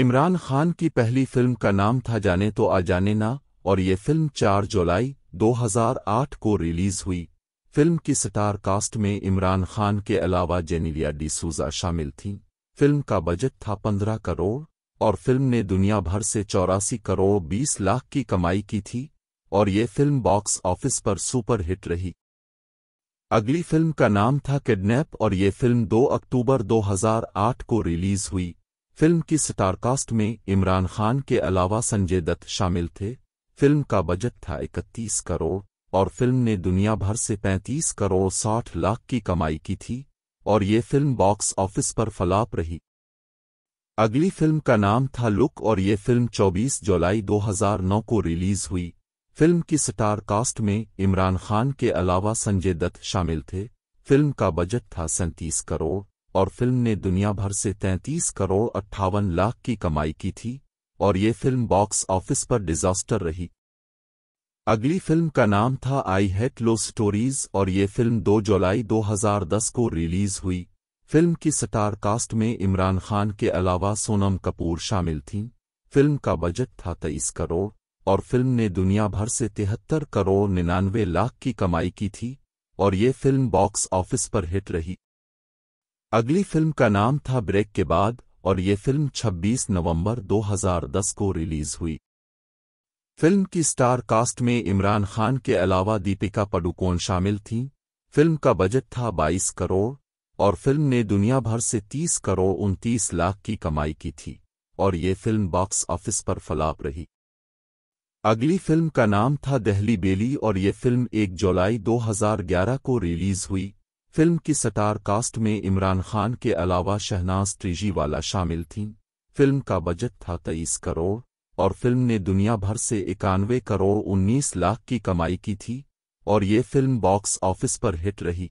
इमरान खान की पहली फिल्म का नाम था जाने तो आ जाने ना और ये फिल्म 4 जुलाई 2008 को रिलीज हुई फिल्म की स्टार कास्ट में इमरान खान के अलावा जेनिलिया डिसूजा शामिल थी फिल्म का बजट था 15 करोड़ और फिल्म ने दुनिया भर से चौरासी करोड़ 20 लाख की कमाई की थी और ये फिल्म बॉक्स ऑफिस पर सुपर हिट रही अगली फिल्म का नाम था किडनैप और ये फिल्म 2 अक्टूबर 2008 को रिलीज हुई फिल्म की स्टारकास्ट में इमरान खान के अलावा संजय दत्त शामिल थे फिल्म का बजट था इकतीस करोड़ और फिल्म ने दुनिया भर से 35 करोड़ 60 लाख की कमाई की थी और ये फिल्म बॉक्स ऑफिस पर फलाप रही अगली फिल्म का नाम था लुक और ये फिल्म 24 जुलाई 2009 को रिलीज हुई फिल्म की स्टार कास्ट में इमरान खान के अलावा संजय दत्त शामिल थे फिल्म का बजट था सैंतीस करोड़ और फिल्म ने दुनिया भर से 33 करोड़ अट्ठावन लाख की कमाई की थी और ये फिल्म बॉक्स ऑफिस पर डिजास्टर रही अगली फिल्म का नाम था आई हेट लो स्टोरीज और ये फिल्म 2 जुलाई 2010 को रिलीज हुई फिल्म की स्टार कास्ट में इमरान खान के अलावा सोनम कपूर शामिल थीं फिल्म का बजट था तेईस करोड़ और फिल्म ने दुनिया भर से तिहत्तर करोड़ निन्यानवे लाख की कमाई की थी और ये फिल्म बॉक्स ऑफिस पर हिट रही अगली फिल्म का नाम था ब्रेक के बाद और ये फिल्म 26 नवंबर 2010 को रिलीज हुई फिल्म की स्टार कास्ट में इमरान खान के अलावा दीपिका पडुकोण शामिल थीं फिल्म का बजट था 22 करोड़ और फिल्म ने दुनिया भर से 30 करोड़ उनतीस लाख की कमाई की थी और ये फिल्म बॉक्स ऑफिस पर फलाप रही अगली फिल्म का नाम था दहली बेली और ये फिल्म 1 जुलाई 2011 को रिलीज हुई फिल्म की सटार कास्ट में इमरान खान के अलावा शहनाज त्रिजीवाला शामिल थीं फिल्म का बजट था तेईस करोड़ और फिल्म ने दुनिया भर से इक्यानवे करोड़ उन्नीस लाख की कमाई की थी और ये फिल्म बॉक्स ऑफिस पर हिट रही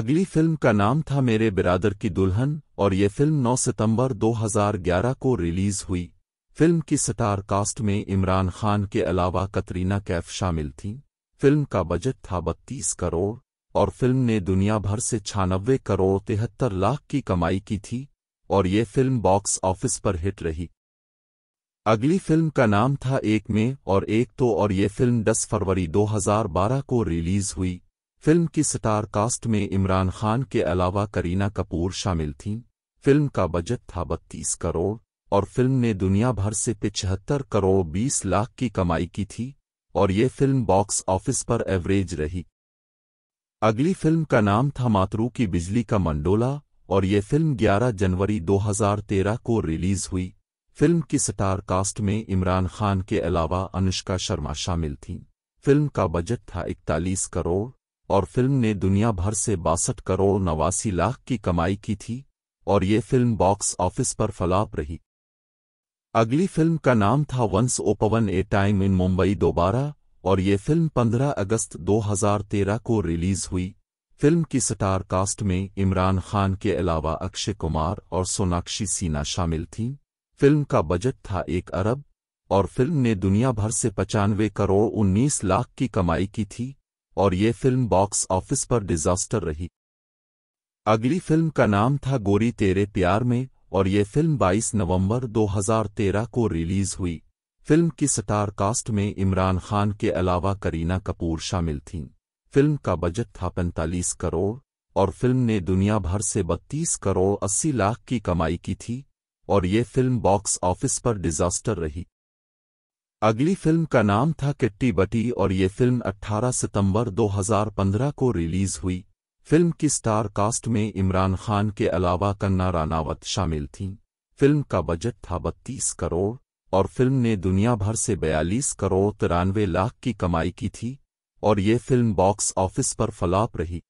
अगली फिल्म का नाम था मेरे बिरादर की दुल्हन और ये फिल्म 9 सितंबर 2011 को रिलीज हुई फिल्म की स्टार कास्ट में इमरान खान के अलावा कतरीना कैफ शामिल थीं फिल्म का बजट था बत्तीस करोड़ और फिल्म ने दुनिया भर से छानबे करोड़ तिहत्तर लाख की कमाई की थी और ये फिल्म बॉक्स ऑफिस पर हिट रही अगली फिल्म का नाम था एक में और एक तो और ये फिल्म 10 फरवरी 2012 को रिलीज हुई फिल्म की स्टार कास्ट में इमरान खान के अलावा करीना कपूर शामिल थीं फिल्म का बजट था बत्तीस करोड़ और फिल्म ने दुनिया भर से पिछहत्तर करोड़ बीस लाख की कमाई की थी और ये फिल्म बॉक्स ऑफिस पर एवरेज रही अगली फिल्म का नाम था मातरू की बिजली का मंडोला और ये फिल्म 11 जनवरी 2013 को रिलीज हुई फिल्म की स्टार कास्ट में इमरान खान के अलावा अनुष्का शर्मा शामिल थीं फिल्म का बजट था 41 करोड़ और फिल्म ने दुनिया भर से बासठ करोड़ नवासी लाख की कमाई की थी और ये फिल्म बॉक्स ऑफिस पर फलाप रही अगली फिल्म का नाम था once upon a time in Mumbai दोबारा और ये फिल्म 15 अगस्त 2013 को रिलीज हुई फिल्म की स्टार कास्ट में इमरान खान के अलावा अक्षय कुमार और सोनाक्षी सिन्हा शामिल थीं फिल्म का बजट था एक अरब और फिल्म ने दुनिया भर से पचानवे करोड़ उन्नीस लाख की कमाई की थी और ये फिल्म बॉक्स ऑफिस पर डिजास्टर रही अगली फिल्म का नाम था गोरी तेरे प्यार में और ये फिल्म 22 नवंबर 2013 को रिलीज हुई फिल्म की स्टार कास्ट में इमरान खान के अलावा करीना कपूर शामिल थीं फिल्म का बजट था पैंतालीस करोड़ और फिल्म ने दुनिया भर से बत्तीस करोड़ अस्सी लाख की कमाई की थी और ये फिल्म बॉक्स ऑफिस पर डिजास्टर रही अगली फिल्म का नाम था किट्टी बटी और ये फिल्म 18 सितंबर 2015 को रिलीज हुई फिल्म की स्टार कास्ट में इमरान खान के अलावा कन्ना रानावत शामिल थीं फिल्म का बजट था बत्तीस करोड़ और फिल्म ने दुनिया भर से बयालीस करोड़ तिरानवे लाख की कमाई की थी और ये फिल्म बॉक्स ऑफिस पर फ्लॉप रही